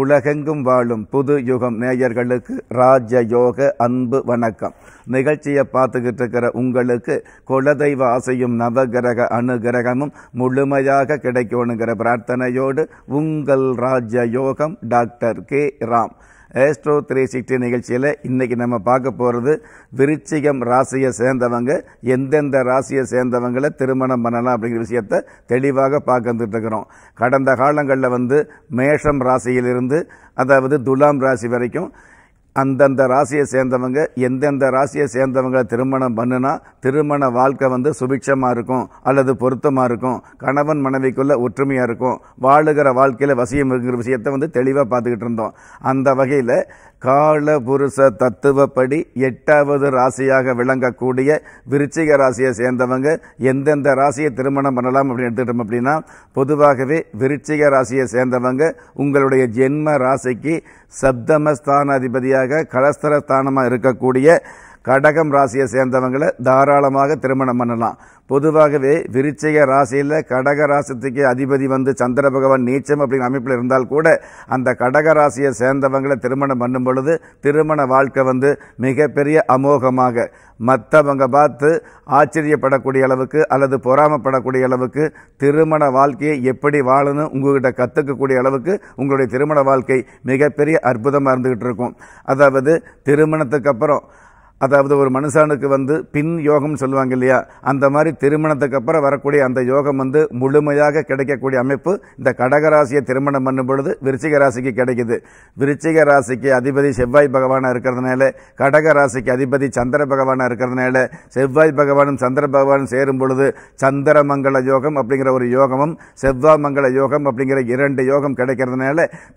உலகெங்கும் வாழும் புது யுகம் நேயர்களுக்கு ராஜ யோக அன்பு வணக்கம் நிகழ்ச்சியை பார்த்துக்கிட்டு இருக்கிற உங்களுக்கு குலதெய்வ ஆசையும் நவகிரக அணுகிரகமும் முழுமையாக கிடைக்கணுங்கிற பிரார்த்தனையோடு உங்கள் ராஜ யோகம் doctor K Ram astro three sixty நிகழ்ச்சியில் இன்றைக்கி நம்ம பார்க்க போகிறது விருச்சிகம் ராசியை சேர்ந்தவங்க எந்தெந்த ராசியை சேர்ந்தவங்களை திருமணம் பண்ணலாம் அப்படிங்கிற விஷயத்தை தெளிவாக பார்க்க வந்துட்டுருக்கிறோம் கடந்த காலங்களில் வந்து மேஷம் ராசியிலிருந்து அதாவது துலாம் ராசி வரைக்கும் அந்தந்த ராசியை சேர்ந்தவங்க எந்தெந்த ராசியை சேர்ந்தவங்க திருமணம் பண்ணுனா திருமண வாழ்க்கை வந்து சுபிக்ஷமாக இருக்கும் அல்லது பொருத்தமாக இருக்கும் கணவன் மனைவிக்குள்ள ஒற்றுமையாக இருக்கும் வாழுகிற வாழ்க்கையில் வசியம் இருக்கிற விஷயத்தை வந்து தெளிவாக பார்த்துக்கிட்டு இருந்தோம் அந்த வகையில் கால புருஷ தத்துவப்படி எட்டாவது ராசியாக விளங்கக்கூடிய விருச்சிக ராசியை சேர்ந்தவங்க எந்தெந்த ராசியை திருமணம் பண்ணலாம் அப்படின்னு எடுத்துக்கிட்டோம் அப்படின்னா பொதுவாகவே விருச்சிக ராசியை சேர்ந்தவங்க உங்களுடைய ஜென்ம ராசிக்கு சப்தமஸ்தானாதிபதியாக கலஸ்தர ஸ்தானமாக இருக்கக்கூடிய கடகம் ராசியை சேர்ந்தவங்களை தாராளமாக திருமணம் பண்ணலாம் பொதுவாகவே விருச்சிக ராசியில் கடக ராசத்துக்கு அதிபதி வந்து சந்திர பகவான் நீச்சம் அப்படிங்கிற அமைப்பில் இருந்தால் கூட அந்த கடக ராசியை சேர்ந்தவங்களை திருமணம் பண்ணும் பொழுது திருமண வாழ்க்கை வந்து மிகப்பெரிய அமோகமாக மற்றவங்க பார்த்து ஆச்சரியப்படக்கூடிய அளவுக்கு அல்லது பொறாமப்படக்கூடிய அளவுக்கு திருமண வாழ்க்கையை எப்படி வாழணும் உங்ககிட்ட கற்றுக்கக்கூடிய அளவுக்கு உங்களுடைய திருமண வாழ்க்கை மிகப்பெரிய அற்புதமாக இருந்துகிட்டு இருக்கும் அதாவது திருமணத்துக்கு அப்புறம் அதாவது ஒரு மனுஷனுக்கு வந்து பின் யோகம் சொல்லுவாங்க இல்லையா அந்த மாதிரி திருமணத்துக்கு அப்புறம் வரக்கூடிய அந்த யோகம் வந்து முழுமையாக கிடைக்கக்கூடிய அமைப்பு இந்த கடகராசியை திருமணம் பண்ணும் பொழுது விருச்சிக ராசிக்கு கிடைக்குது விருச்சிக ராசிக்கு அதிபதி செவ்வாய் பகவானாக இருக்கிறதுனால கடக ராசிக்கு அதிபதி சந்திர பகவானாக இருக்கிறதுனால செவ்வாய் பகவானும் சந்திர பகவானும் சேரும் பொழுது சந்திரமங்கல யோகம் அப்படிங்கிற ஒரு யோகமும் செவ்வாய் மங்கல யோகம் அப்படிங்கிற இரண்டு யோகம் கிடைக்கிறதுனால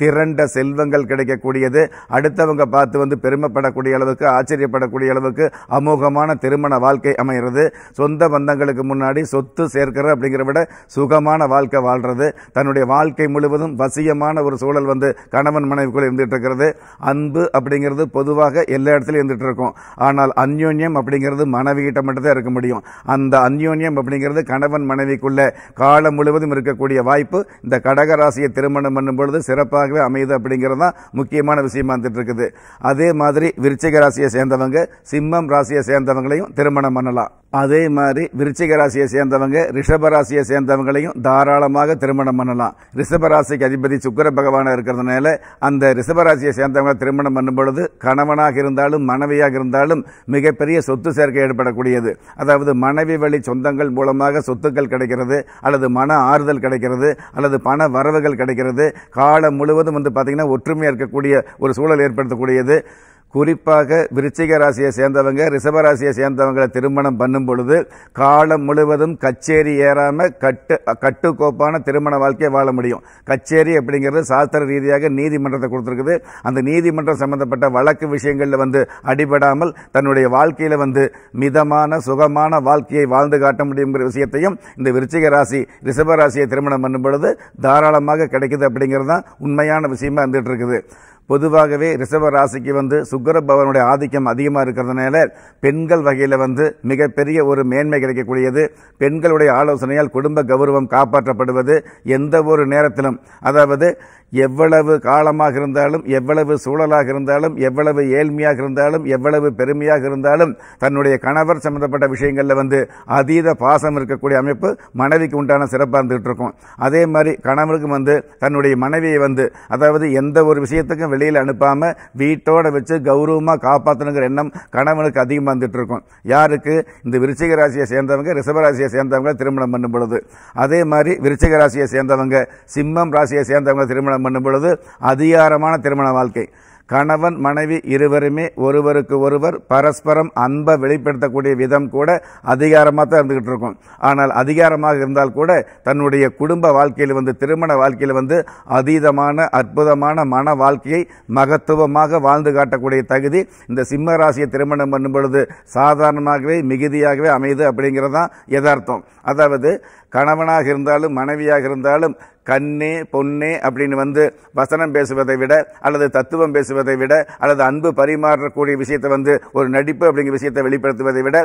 திரண்ட செல்வங்கள் கிடைக்கக்கூடியது அடுத்தவங்க பார்த்து வந்து பெருமைப்படக்கூடிய அளவுக்கு ஆச்சரியப்படக்கூடிய கூடிய அளவுக்கு அமோகமான திருமண வாழ்க்கை அமைகிறது சொந்த பந்தங்களுக்கு முன்னாடி சொத்து சேர்க்கிற அப்படிங்கிற விட சுகமான வாழ்க்கை வாழ்றது தன்னுடைய வாழ்க்கை முழுவதும் வசியமான ஒரு சூழல் வந்து கணவன் மனைவிக்குள் இருந்துட்டு இருக்கிறது அன்பு அப்படிங்கிறது பொதுவாக எல்லா இடத்துலையும் இருந்துட்டு இருக்கும் ஆனால் அந்யோன்யம் அப்படிங்கிறது மனைவி கிட்ட மட்டும்தான் இருக்க முடியும் அந்த அந்யோன்யம் அப்படிங்கிறது கணவன் மனைவிக்குள்ள காலம் முழுவதும் இருக்கக்கூடிய வாய்ப்பு இந்த கடகராசியை திருமணம் பண்ணும் பொழுது சிறப்பாகவே அமையுது அப்படிங்கிறது தான் முக்கியமான விஷயமா இருந்துட்டு இருக்குது அதே மாதிரி விருச்சிக ராசியை சேர்ந்தவங்க சிம்மம் ராசியை சேர்ந்தவங்களையும் திருமணம் பண்ணலாம் அதே மாதிரி விருச்சிக ராசியை சேர்ந்தவங்க ரிஷப ராசியை சேர்ந்தவங்களையும் தாராளமாக திருமணம் பண்ணலாம் ரிஷப ராசிக்கு அதிபதி சுக்கர பகவான இருக்கிறதுனால அந்த ரிஷப ராசியை சேர்ந்தவங்க திருமணம் பண்ணும் பொழுது கணவனாக இருந்தாலும் மனைவியாக இருந்தாலும் மிகப்பெரிய சொத்து சேர்க்கை ஏற்படக்கூடியது அதாவது மனைவி வழி சொந்தங்கள் மூலமாக சொத்துக்கள் கிடைக்கிறது அல்லது மன ஆறுதல் கிடைக்கிறது அல்லது பண வரவுகள் கிடைக்கிறது காலம் முழுவதும் வந்து பார்த்தீங்கன்னா ஒற்றுமையாக இருக்கக்கூடிய ஒரு சூழல் ஏற்படுத்தக்கூடியது குறிப்பாக விருச்சிக ராசியை சேர்ந்தவங்க ரிஷபராசியை சேர்ந்தவங்களை திருமணம் பண்ணும் பொழுது காலம் முழுவதும் கச்சேரி ஏறாமல் கட்டு கட்டுக்கோப்பான திருமண வாழ்க்கையை வாழ முடியும் கச்சேரி அப்படிங்கிறது சாஸ்திர ரீதியாக நீதிமன்றத்தை கொடுத்துருக்குது அந்த நீதிமன்றம் சம்பந்தப்பட்ட வழக்கு விஷயங்களில் வந்து அடிபடாமல் தன்னுடைய வாழ்க்கையில் வந்து மிதமான சுகமான வாழ்க்கையை வாழ்ந்து காட்ட முடியுங்கிற விஷயத்தையும் இந்த விருச்சிக ராசி ரிஷபராசியை திருமணம் பண்ணும் பொழுது தாராளமாக கிடைக்குது அப்படிங்கிறது தான் உண்மையான விஷயமா இருந்துகிட்டு இருக்குது பொதுவாகவே ரிஷப ராசிக்கு வந்து சுக்கர பவனுடைய ஆதிக்கம் அதிகமாக இருக்கிறதுனால பெண்கள் வகையில் வந்து மிகப்பெரிய ஒரு மேன்மை கிடைக்கக்கூடியது பெண்களுடைய ஆலோசனையால் குடும்ப கௌரவம் காப்பாற்றப்படுவது எந்த ஒரு நேரத்திலும் அதாவது எவ்வளவு காலமாக இருந்தாலும் எவ்வளவு சூழலாக இருந்தாலும் எவ்வளவு ஏழ்மையாக இருந்தாலும் எவ்வளவு பெருமையாக இருந்தாலும் தன்னுடைய கணவர் சம்பந்தப்பட்ட விஷயங்களில் வந்து அதீத பாசம் இருக்கக்கூடிய அமைப்பு மனைவிக்கு உண்டான சிறப்பாக இருந்துகிட்டு இருக்கும் அதே மாதிரி கணவருக்கும் வந்து தன்னுடைய மனைவியை வந்து அதாவது எந்த ஒரு விஷயத்துக்கும் வெளியில் அனுப்பாமல் வீட்டோட வச்சு கௌரவமாக காப்பாற்றணுங்கிற எண்ணம் கணவனுக்கு அதிகமாக வந்துட்டு இருக்கும் யாருக்கு இந்த விருச்சிக ராசியை சேர்ந்தவங்க ரிஷபராசியை சேர்ந்தவங்க திருமணம் பண்ணும் பொழுது அதே மாதிரி விருச்சிக ராசியை சேர்ந்தவங்க சிம்மம் ராசியை சேர்ந்தவங்க திருமணம் பண்ணும் பொழுது அதிகாரமான திருமண வாழ்க்கை கணவன் மனைவி இருவருமே ஒருவருக்கு ஒருவர் பரஸ்பரம் அன்பை வெளிப்படுத்தக்கூடிய விதம் கூட அதிகாரமாக தான் இருந்துகிட்டு இருக்கும் ஆனால் அதிகாரமாக இருந்தால் கூட தன்னுடைய குடும்ப வாழ்க்கையில் வந்து திருமண வாழ்க்கையில் வந்து அதீதமான அற்புதமான மன வாழ்க்கையை மகத்துவமாக வாழ்ந்து காட்டக்கூடிய தகுதி இந்த சிம்ம ராசியை திருமணம் பண்ணும் பொழுது சாதாரணமாகவே மிகுதியாகவே அமையுது அப்படிங்கிறது தான் யதார்த்தம் அதாவது கணவனாக இருந்தாலும் மனைவியாக இருந்தாலும் கண்ணே பொன்னே அப்படின்னு வந்து வசனம் பேசுவதை விட அல்லது தத்துவம் பேசுவதை விட அல்லது அன்பு பரிமாறக்கூடிய விஷயத்தை வந்து ஒரு நடிப்பு அப்படிங்கிற விஷயத்தை வெளிப்படுத்துவதை விட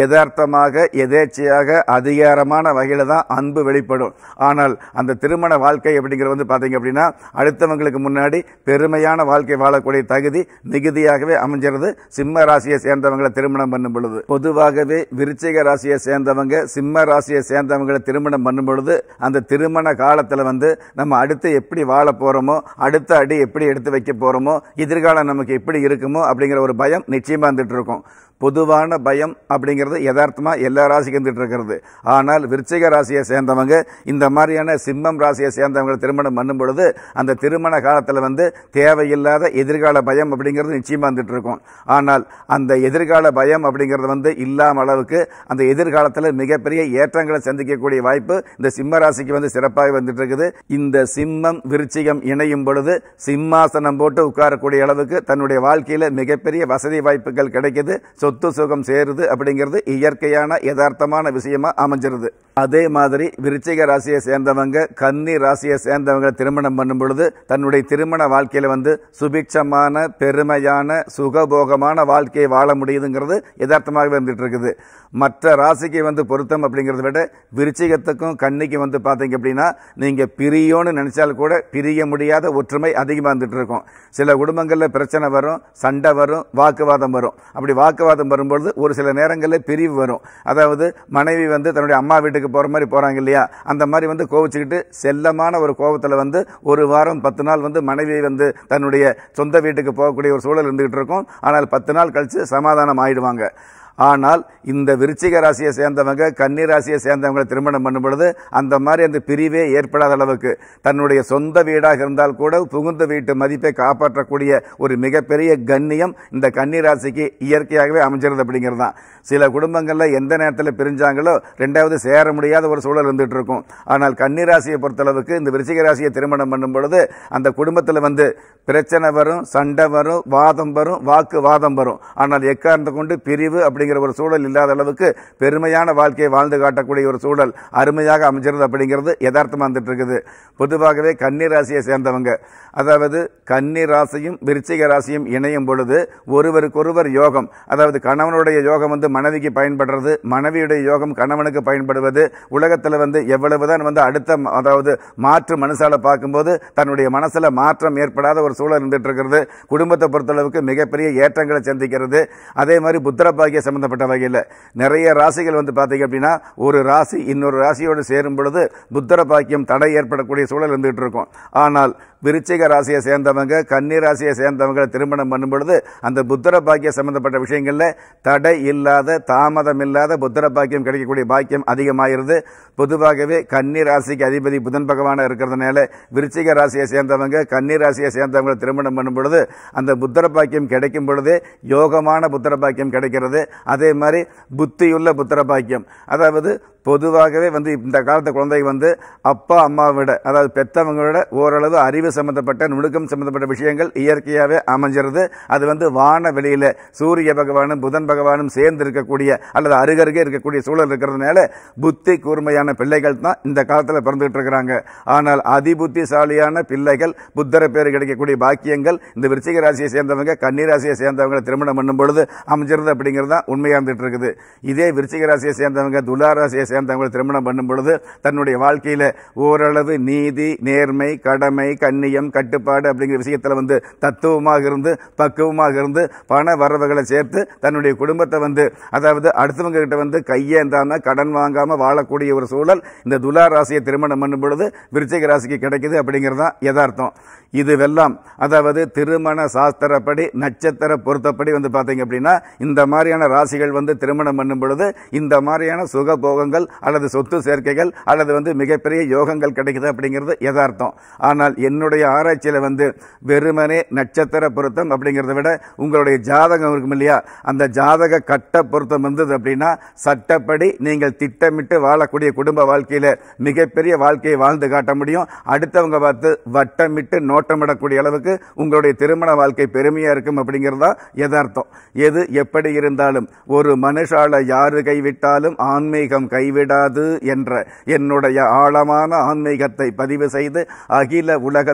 யதார்த்தமாக எதேச்சையாக அதிகாரமான வகையில் தான் அன்பு வெளிப்படும் ஆனால் அந்த திருமண வாழ்க்கை அப்படிங்கிறது வந்து பார்த்தீங்க அப்படின்னா அடுத்தவங்களுக்கு முன்னாடி பெருமையான வாழ்க்கை வாழக்கூடிய தகுதி மிகுதியாகவே அமைஞ்சிருது சிம்ம ராசியை சேர்ந்தவங்களை திருமணம் பண்ணும் பொழுது பொதுவாகவே விருச்சிக ராசியை சேர்ந்தவங்க சிம்ம ராசியை சேர்ந்தவங்களை திருமணம் பண்ணும் பொழுது அந்த திருமண காலத்தை காலத்தில் வந்து நம்ம அடுத்து எப்படி வாழ போகிறோமோ அடுத்த அடி எப்படி எடுத்து வைக்க போகிறோமோ எதிர்காலம் நமக்கு எப்படி இருக்குமோ அப்படிங்கிற ஒரு பயம் நிச்சயமாக இருந்துகிட்டு இருக்கும் பொதுவான பயம் அப்படிங்கிறது யதார்த்தமாக எல்லா ராசிக்கு இருந்துகிட்டு இருக்கிறது ஆனால் விருச்சிக ராசியை சேர்ந்தவங்க இந்த மாதிரியான சிம்மம் ராசியை சேர்ந்தவங்க திருமணம் பண்ணும் பொழுது அந்த திருமண காலத்தில் வந்து தேவையில்லாத எதிர்கால பயம் அப்படிங்கிறது நிச்சயமாக இருந்துகிட்டு இருக்கும் ஆனால் அந்த எதிர்கால பயம் அப்படிங்கிறது வந்து இல்லாமல் அளவுக்கு அந்த எதிர்காலத்தில் மிகப்பெரிய ஏற்றங்களை சந்திக்கக்கூடிய வாய்ப்பு இந்த சிம்ம ராசிக்கு வந்து சிறப்பாக வந்துட்டு இருக்குது இந்த சிம்மம் விருச்சிகம் இணையும் பொழுது சிம்மாசனம் போட்டு உட்காரக்கூடிய அளவுக்கு தன்னுடைய வாழ்க்கையில் மிகப்பெரிய வசதி வாய்ப்புகள் கிடைக்குது சொத்து சுகம் சேருது அப்படிங்கிறது இயற்கையான யதார்த்தமான விஷயமா அமைஞ்சிருது அதே மாதிரி விருச்சிக ராசியை சேர்ந்தவங்க கன்னி ராசியை சேர்ந்தவங்க திருமணம் பண்ணும் பொழுது தன்னுடைய திருமண வாழ்க்கையில் வந்து சுபிக்ஷமான பெருமையான சுகபோகமான வாழ்க்கையை வாழ முடியுதுங்கிறது யதார்த்தமாக வந்துட்டு இருக்குது மற்ற ராசிக்கு வந்து பொருத்தம் அப்படிங்கிறத விட விருச்சிகத்துக்கும் கன்னிக்கு வந்து பார்த்தீங்க அப்படின்னா நீங்கள் நீங்கள் பிரியோன்னு நினச்சால் கூட பிரிய முடியாத ஒற்றுமை அதிகமாக வந்துட்டு இருக்கும் சில குடும்பங்களில் பிரச்சனை வரும் சண்டை வரும் வாக்குவாதம் வரும் அப்படி வாக்குவாதம் வரும்பொழுது ஒரு சில நேரங்களில் பிரிவு வரும் அதாவது மனைவி வந்து தன்னுடைய அம்மா வீட்டுக்கு போகிற மாதிரி போகிறாங்க இல்லையா அந்த மாதிரி வந்து கோவிச்சுக்கிட்டு செல்லமான ஒரு கோபத்தில் வந்து ஒரு வாரம் பத்து நாள் வந்து மனைவி வந்து தன்னுடைய சொந்த வீட்டுக்கு போகக்கூடிய ஒரு சூழல் இருந்துகிட்டு இருக்கும் ஆனால் பத்து நாள் கழித்து சமாதானம் ஆயிடுவாங்க ஆனால் இந்த விருச்சிக ராசியை சேர்ந்தவங்க கன்னி ராசியை சேர்ந்தவங்களை திருமணம் பண்ணும் பொழுது அந்த மாதிரி அந்த பிரிவே ஏற்படாத அளவுக்கு தன்னுடைய சொந்த வீடாக இருந்தால் கூட புகுந்த வீட்டு மதிப்பை காப்பாற்றக்கூடிய ஒரு மிகப்பெரிய கண்ணியம் இந்த கன்னி ராசிக்கு இயற்கையாகவே அமைஞ்சிருது அப்படிங்கிறது தான் சில குடும்பங்களில் எந்த நேரத்தில் பிரிஞ்சாங்களோ ரெண்டாவது சேர முடியாத ஒரு சூழல் இருந்துட்டு இருக்கும் ஆனால் கன்னி ராசியை பொறுத்தளவுக்கு இந்த விருச்சிக ராசியை திருமணம் பண்ணும் பொழுது அந்த குடும்பத்தில் வந்து பிரச்சனை வரும் சண்டை வரும் வாதம் வரும் வாக்கு வாதம் வரும் ஆனால் எக்காரணத்தை கொண்டு பிரிவு அப்படி அப்படிங்கிற ஒரு சூழல் இல்லாத அளவுக்கு பெருமையான வாழ்க்கையை வாழ்ந்து காட்டக்கூடிய ஒரு சூழல் அருமையாக அமைஞ்சிருது அப்படிங்கிறது யதார்த்தமாக வந்துட்டு இருக்குது பொதுவாகவே கன்னி ராசியை சேர்ந்தவங்க அதாவது கன்னி ராசியும் விருச்சிக ராசியும் இணையும் பொழுது ஒருவருக்கொருவர் யோகம் அதாவது கணவனுடைய யோகம் வந்து மனைவிக்கு பயன்படுறது மனைவியுடைய யோகம் கணவனுக்கு பயன்படுவது உலகத்தில் வந்து எவ்வளவுதான் வந்து அடுத்த அதாவது மாற்று மனசால பார்க்கும்போது தன்னுடைய மனசில் மாற்றம் ஏற்படாத ஒரு சூழல் இருந்துட்டு இருக்கிறது குடும்பத்தை பொறுத்தளவுக்கு மிகப்பெரிய ஏற்றங்களை சந்திக்கிறது அதே மாதிரி புத்திர பாக்கிய சம்பந்தப்பட்ட வகையில் நிறைய ராசிகள் வந்து பார்த்தீங்க அப்படின்னா ஒரு ராசி இன்னொரு ராசியோடு சேரும் பொழுது புத்தர பாக்கியம் தடை ஏற்படக்கூடிய சூழல் இருந்துகிட்டு இருக்கும் ஆனால் விருச்சிக ராசியை சேர்ந்தவங்க கன்னி ராசியை சேர்ந்தவங்களை திருமணம் பண்ணும் பொழுது அந்த புத்திர பாக்கியம் சம்பந்தப்பட்ட விஷயங்களில் தடை இல்லாத தாமதம் இல்லாத புத்திர பாக்கியம் கிடைக்கக்கூடிய பாக்கியம் அதிகமாகிறது பொதுவாகவே கன்னி ராசிக்கு அதிபதி புதன் பகவானாக இருக்கிறதுனால விருச்சிக ராசியை சேர்ந்தவங்க கன்னி ராசியை சேர்ந்தவங்களை திருமணம் பண்ணும் பொழுது அந்த புத்திர பாக்கியம் கிடைக்கும் பொழுது யோகமான புத்திர பாக்கியம் கிடைக்கிறது அதே மாதிரி புத்தியுள்ள புத்திர பாக்கியம் அதாவது பொதுவாகவே வந்து இந்த காலத்து குழந்தை வந்து அப்பா அம்மாவை விட அதாவது பெற்றவங்களோட விட ஓரளவு அறிவு சம்மந்தப்பட்ட நுணுக்கம் சம்மந்தப்பட்ட விஷயங்கள் இயற்கையாகவே அமைஞ்சிருது அது வந்து வான வெளியில் சூரிய பகவானும் புதன் பகவானும் சேர்ந்து இருக்கக்கூடிய அல்லது அருகருகே இருக்கக்கூடிய சூழல் இருக்கிறதுனால புத்தி கூர்மையான பிள்ளைகள் தான் இந்த காலத்தில் பிறந்துகிட்டு இருக்கிறாங்க ஆனால் அதிபுத்திசாலியான பிள்ளைகள் புத்தர பேர் கிடைக்கக்கூடிய பாக்கியங்கள் இந்த விருச்சிக ராசியை சேர்ந்தவங்க கன்னிராசியை சேர்ந்தவங்க திருமணம் பண்ணும் பொழுது அமைஞ்சிருது அப்படிங்கிறது தான் உண்மையாக இருந்துட்டு இருக்குது இதே விருச்சிக ராசியை சேர்ந்தவங்க துலா ராசியை சேர்ந்தவங்க திருமணம் பண்ணும் பொழுது தன்னுடைய வாழ்க்கையில் ஓரளவு நீதி நேர்மை கடமை கண்ணி கண்ணியம் கட்டுப்பாடு அப்படிங்கிற விஷயத்தில் வந்து தத்துவமாக இருந்து பக்குவமாக இருந்து பண வரவுகளை சேர்த்து தன்னுடைய குடும்பத்தை வந்து அதாவது அடுத்தவங்க கிட்ட வந்து கையேந்தாம கடன் வாங்காம வாழக்கூடிய ஒரு சூழல் இந்த துலா ராசியை திருமணம் பண்ணும் பொழுது விருச்சிக ராசிக்கு கிடைக்குது அப்படிங்கிறது தான் யதார்த்தம் இதுவெல்லாம் அதாவது திருமண சாஸ்திரப்படி நட்சத்திர பொருத்தப்படி வந்து பார்த்தீங்க அப்படின்னா இந்த மாதிரியான ராசிகள் வந்து திருமணம் பண்ணும் பொழுது இந்த மாதிரியான சுகபோகங்கள் அல்லது சொத்து சேர்க்கைகள் அல்லது வந்து மிகப்பெரிய யோகங்கள் கிடைக்குது அப்படிங்கிறது யதார்த்தம் ஆனால் என்னுடைய உங்களுடைய ஆராய்ச்சியில் வந்து வெறுமனே நட்சத்திர பொருத்தம் அப்படிங்கிறத விட உங்களுடைய ஜாதகம் இருக்கும் இல்லையா அந்த ஜாதக கட்ட பொருத்தம் வந்தது அப்படின்னா சட்டப்படி நீங்கள் திட்டமிட்டு வாழக்கூடிய குடும்ப வாழ்க்கையில் மிகப்பெரிய வாழ்க்கையை வாழ்ந்து காட்ட முடியும் அடுத்தவங்க பார்த்து வட்டமிட்டு நோட்டமிடக்கூடிய அளவுக்கு உங்களுடைய திருமண வாழ்க்கை பெருமையாக இருக்கும் அப்படிங்கிறதா யதார்த்தம் எது எப்படி இருந்தாலும் ஒரு மனுஷால யாரு கைவிட்டாலும் ஆன்மீகம் கைவிடாது என்ற என்னுடைய ஆழமான ஆன்மீகத்தை பதிவு செய்து அகில உலக